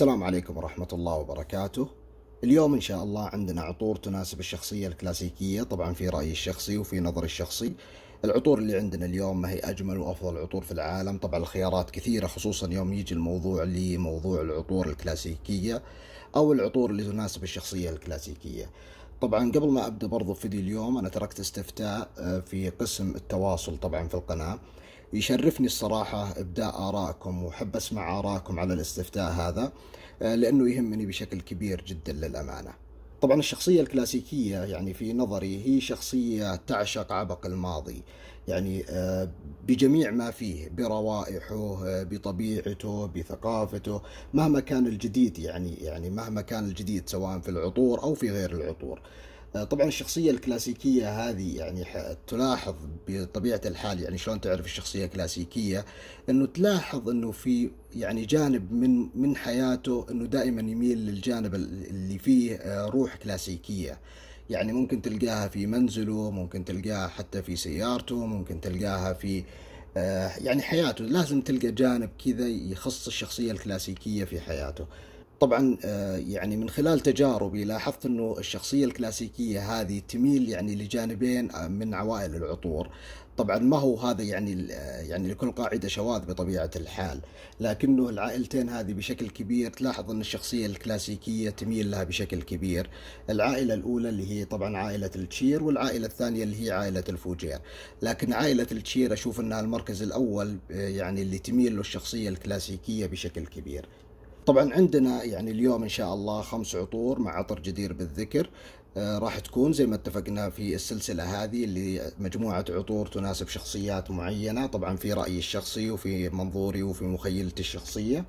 السلام عليكم ورحمة الله وبركاته اليوم إن شاء الله عندنا عطور تناسب الشخصية الكلاسيكية طبعا في رأيي الشخصي وفي نظري الشخصي العطور اللي عندنا اليوم ما هي أجمل وأفضل عطور في العالم طبعا الخيارات كثيرة خصوصا يوم يجي الموضوع لموضوع العطور الكلاسيكية أو العطور اللي تناسب الشخصية الكلاسيكية طبعا قبل ما أبدأ برضو فيديو اليوم أنا تركت استفتاء آه، في قسم التواصل طبعا في القناة يشرفني الصراحة إبداء آراءكم وحب أسمع آراءكم على الاستفتاء هذا آه، لأنه يهمني بشكل كبير جدا للأمانة طبعا الشخصية الكلاسيكية يعني في نظري هي شخصية تعشق عبق الماضي يعني آه، بجميع ما فيه بروائحه آه، بطبيعته بثقافته مهما كان الجديد يعني يعني مهما كان الجديد سواء في العطور أو في غير العطور آه، طبعا الشخصية الكلاسيكية هذه يعني تلاحظ بطبيعة الحال يعني شلون تعرف الشخصية الكلاسيكية انه تلاحظ انه في يعني جانب من من حياته انه دائما يميل للجانب اللي فيه آه، روح كلاسيكية يعني ممكن تلقاها في منزله ممكن تلقاها حتى في سيارته ممكن تلقاها في آه، يعني حياته لازم تلقى جانب كذا يخص الشخصية الكلاسيكية في حياته طبعا آه، يعني من خلال تجاربي لاحظت انه الشخصيه الكلاسيكيه هذه تميل يعني لجانبين آه، من عوائل العطور طبعا ما هو هذا يعني آه، يعني لكل قاعده شواذ بطبيعه الحال لكنه العائلتين هذه بشكل كبير تلاحظ ان الشخصيه الكلاسيكيه تميل لها بشكل كبير العائله الاولى اللي هي طبعا عائله التشير والعائله الثانيه اللي هي عائله الفوجير لكن عائله التشير اشوف انها المركز الاول يعني اللي تميل له الشخصيه الكلاسيكيه بشكل كبير طبعا عندنا يعني اليوم ان شاء الله خمس عطور مع عطر جدير بالذكر آه، راح تكون زي ما اتفقنا في السلسلة هذه اللي مجموعة عطور تناسب شخصيات معينة طبعا في رأيي الشخصي وفي منظوري وفي مخيلتي الشخصية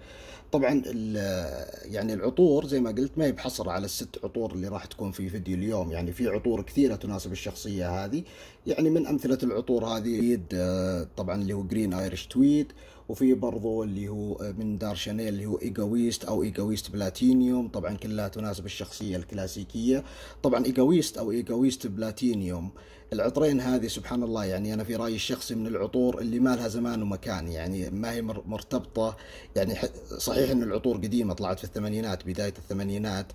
طبعا آه، يعني العطور زي ما قلت ما يبحصر على الست عطور اللي راح تكون في فيديو اليوم يعني في عطور كثيرة تناسب الشخصية هذه يعني من أمثلة العطور هذه آه، طبعا اللي هو جرين ايرش تويد وفي برضو اللي هو آه، من دار شانيل اللي هو ايجويست او ايجويست بلاتينيوم طبعا كلها تناسب الشخصيه الكلاسيكيه طبعا ايجويست او ايجويست بلاتينيوم العطرين هذه سبحان الله يعني انا في رايي الشخصي من العطور اللي ما لها زمان ومكان يعني ما هي مرتبطه يعني صحيح ان العطور قديمه طلعت في الثمانينات بدايه الثمانينات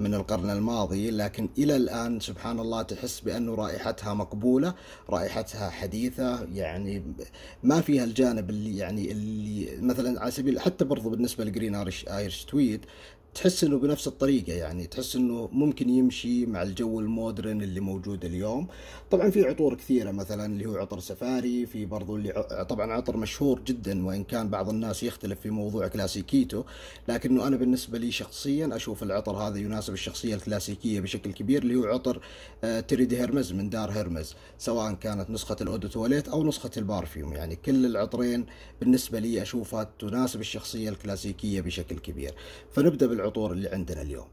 من القرن الماضي لكن الى الان سبحان الله تحس بانه رائحتها مقبوله رائحتها حديثه يعني ما فيها الجانب اللي يعني اللي مثلا على سبيل حتى برضو بالنسبه لجرين ايرش ايرش تويد تحس انه بنفس الطريقه يعني تحس انه ممكن يمشي مع الجو المودرن اللي موجود اليوم طبعا في عطور كثيره مثلا اللي هو عطر سفاري في برضو اللي طبعا عطر مشهور جدا وان كان بعض الناس يختلف في موضوع كلاسيكيته لكنه انا بالنسبه لي شخصيا اشوف العطر هذا يناسب الشخصيه الكلاسيكيه بشكل كبير اللي هو عطر آه، تريدي هرمز من دار هرمز سواء كانت نسخه الاودو تواليت او نسخه البارفيوم يعني كل العطرين بالنسبه لي اشوفها تناسب الشخصيه الكلاسيكيه بشكل كبير فنبدا بالعطر العطور اللي عندنا اليوم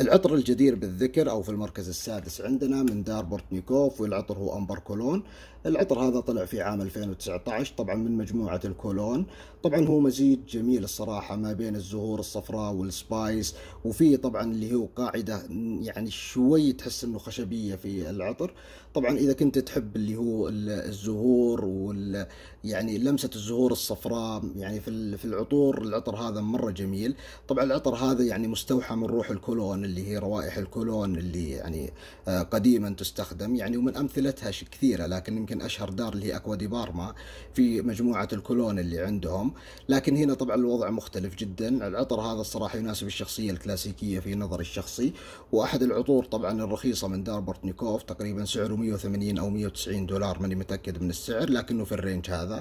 العطر الجدير بالذكر او في المركز السادس عندنا من دار بورتنيكوف والعطر هو امبر كولون العطر هذا طلع في عام 2019 طبعا من مجموعه الكولون طبعا هو مزيج جميل الصراحه ما بين الزهور الصفراء والسبايس وفيه طبعا اللي هو قاعده يعني شوي تحس انه خشبيه في العطر طبعا اذا كنت تحب اللي هو الزهور وال يعني لمسه الزهور الصفراء يعني في في العطور العطر هذا مره جميل طبعا العطر هذا يعني مستوحى من روح الكولون اللي هي روائح الكولون اللي يعني آه، قديما تستخدم يعني ومن امثلتها كثيره لكن يمكن اشهر دار اللي هي اكوا دي بارما في مجموعه الكولون اللي عندهم لكن هنا طبعا الوضع مختلف جدا العطر هذا الصراحه يناسب الشخصيه الكلاسيكيه في نظري الشخصي واحد العطور طبعا الرخيصه من دار بورتنيكوف تقريبا سعره 180 او 190 دولار ماني متاكد من السعر لكنه في الرينج هذا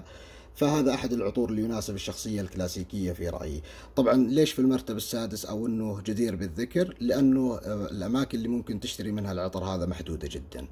فهذا احد العطور اللي يناسب الشخصيه الكلاسيكيه في رايي طبعا ليش في المرتبه السادس او انه جدير بالذكر لانه آه، الاماكن اللي ممكن تشتري منها العطر هذا محدوده جدا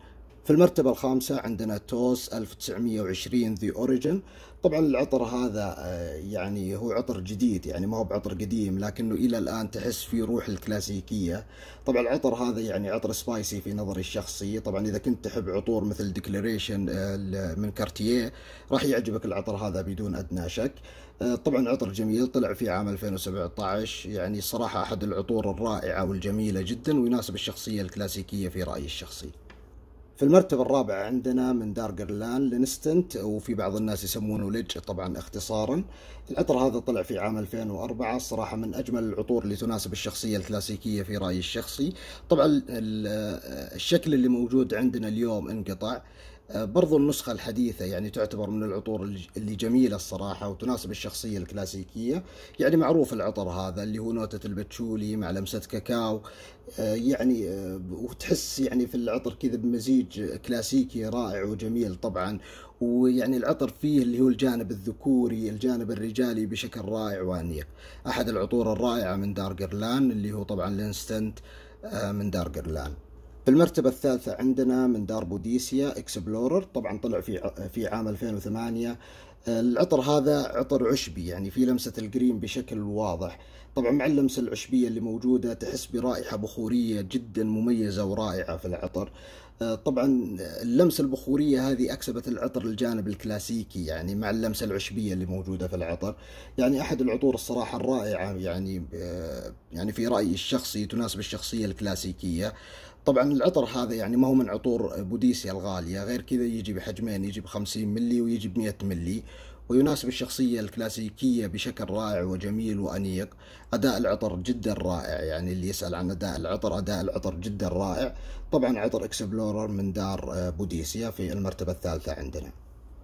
في المرتبة الخامسة عندنا توس 1920 ذي اوريجن طبعا العطر هذا آه، يعني هو عطر جديد يعني ما هو بعطر قديم لكنه الى الان تحس في روح الكلاسيكية طبعا العطر هذا يعني عطر سبايسي في نظري الشخصي طبعا اذا كنت تحب عطور مثل ديكلاريشن آه، من كارتييه راح يعجبك العطر هذا بدون ادنى شك آه، طبعا عطر جميل طلع في عام 2017 يعني صراحة احد العطور الرائعة والجميلة جدا ويناسب الشخصية الكلاسيكية في رأيي الشخصي في المرتبة الرابعة عندنا من دار جرلان لينستنت وفي بعض الناس يسمونه لج طبعا اختصارا العطر هذا طلع في عام 2004 الصراحة من أجمل العطور اللي تناسب الشخصية الكلاسيكية في رأيي الشخصي طبعا الشكل اللي موجود عندنا اليوم انقطع آه، برضو النسخة الحديثة يعني تعتبر من العطور اللي جميلة الصراحة وتناسب الشخصية الكلاسيكية يعني معروف العطر هذا اللي هو نوتة البتشولي مع لمسة كاكاو آه، يعني آه، وتحس يعني في العطر كذا بمزيج كلاسيكي رائع وجميل طبعا ويعني العطر فيه اللي هو الجانب الذكوري الجانب الرجالي بشكل رائع وانيق احد العطور الرائعة من دار جرلان اللي هو طبعا الانستنت من دار جرلان في المرتبة الثالثة عندنا من دار بوديسيا اكسبلورر طبعا طلع في في عام 2008 العطر هذا عطر عشبي يعني في لمسة الجرين بشكل واضح طبعا مع اللمسة العشبية اللي موجودة تحس برائحة بخورية جدا مميزة ورائعة في العطر آه، طبعا اللمسة البخورية هذه أكسبت العطر الجانب الكلاسيكي يعني مع اللمسة العشبية اللي موجودة في العطر يعني أحد العطور الصراحة الرائعة يعني آه، يعني في رأيي الشخصي تناسب الشخصية الكلاسيكية طبعا العطر هذا يعني ما هو من عطور بوديسيا الغالية غير كذا يجي بحجمين يجي ب 50 ملي ويجي ب 100 ملي ويناسب الشخصية الكلاسيكية بشكل رائع وجميل وأنيق أداء العطر جدا رائع يعني اللي يسأل عن أداء العطر أداء العطر جدا رائع طبعا عطر اكسبلورر من دار آه، بوديسيا في المرتبة الثالثة عندنا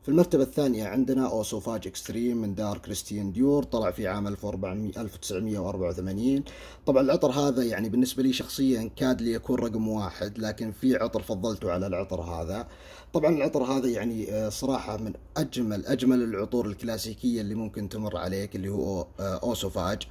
في المرتبة الثانية عندنا أوسوفاج إكستريم من دار كريستيان ديور طلع في عام 1984 طبعا العطر هذا يعني بالنسبة لي شخصيا كاد ليكون رقم واحد لكن في عطر فضلته على العطر هذا طبعا العطر هذا يعني آه، صراحة من أجمل أجمل العطور الكلاسيكية اللي ممكن تمر عليك اللي هو آه، أوسوفاج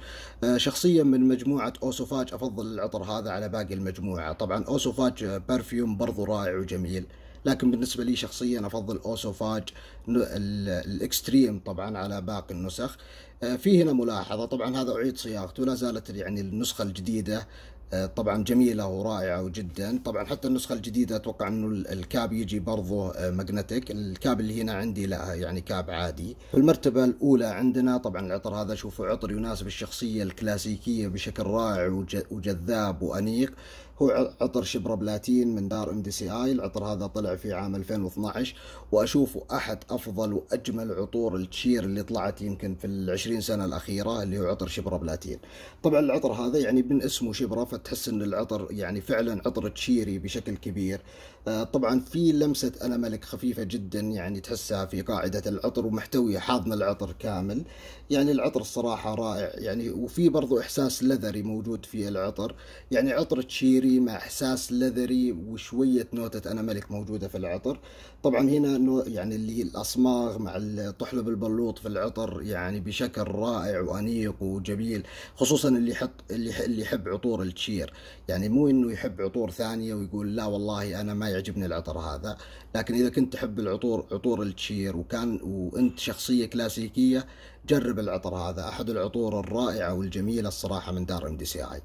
آه، شخصيا من مجموعة أوسوفاج أفضل العطر هذا على باقي المجموعة طبعا أوسوفاج برفيوم برضو رائع وجميل لكن بالنسبه لي شخصيا افضل اوسوفاج الاكستريم طبعا على باقي النسخ آه، في هنا ملاحظه طبعا هذا اعيد صياغته لا زالت يعني النسخه الجديده آه، طبعا جميلة ورائعة جدا طبعا حتى النسخة الجديدة أتوقع أنه الكاب يجي برضه آه، ماجنتيك الكاب اللي هنا عندي لا يعني كاب عادي المرتبة الأولى عندنا طبعا العطر هذا شوفوا عطر يناسب الشخصية الكلاسيكية بشكل رائع وجذاب وأنيق هو عطر شبرا بلاتين من دار ام دي سي اي العطر هذا طلع في عام 2012 واشوفه احد افضل واجمل عطور التشير اللي طلعت يمكن في ال 20 سنه الاخيره اللي هو عطر شبرا بلاتين طبعا العطر هذا يعني من اسمه شبرا فتحس ان العطر يعني فعلا عطر تشيري بشكل كبير آه، طبعا في لمسه انا ملك خفيفه جدا يعني تحسها في قاعده العطر ومحتويه حاضنه العطر كامل يعني العطر الصراحه رائع يعني وفي برضو احساس لذري موجود في العطر يعني عطر تشيري مع احساس لذري وشويه نوته انا ملك موجوده في العطر طبعا هنا يعني اللي الاصماغ مع طحلب البلوط في العطر يعني بشكل رائع وانيق وجميل خصوصا اللي يحط اللي اللي يحب عطور التشير يعني مو انه يحب عطور ثانيه ويقول لا والله انا ما يعجبني العطر هذا لكن اذا كنت تحب العطور عطور التشير وكان وانت شخصيه كلاسيكيه جرب العطر هذا احد العطور الرائعه والجميله الصراحه من دار ام دي سي اي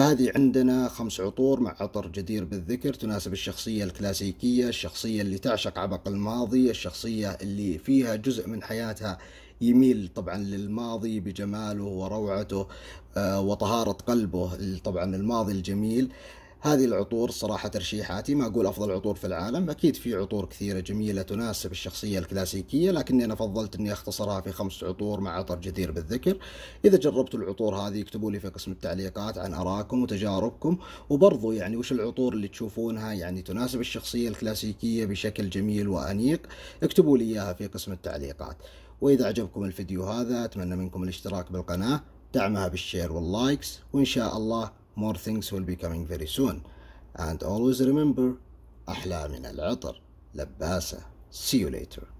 هذه عندنا خمس عطور مع عطر جدير بالذكر تناسب الشخصية الكلاسيكية الشخصية اللي تعشق عبق الماضي الشخصية اللي فيها جزء من حياتها يميل طبعا للماضي بجماله وروعته آه، وطهارة قلبه طبعا الماضي الجميل هذه العطور صراحة ترشيحاتي ما أقول أفضل عطور في العالم أكيد في عطور كثيرة جميلة تناسب الشخصية الكلاسيكية لكني أنا فضلت أني أختصرها في خمس عطور مع عطر جدير بالذكر إذا جربتوا العطور هذه اكتبوا لي في قسم التعليقات عن أراكم وتجاربكم وبرضو يعني وش العطور اللي تشوفونها يعني تناسب الشخصية الكلاسيكية بشكل جميل وأنيق اكتبوا لي إياها في قسم التعليقات وإذا عجبكم الفيديو هذا أتمنى منكم الاشتراك بالقناة دعمها بالشير واللايكس وإن شاء الله more things will be coming very soon and always remember أحلى من العطر لباسة see you later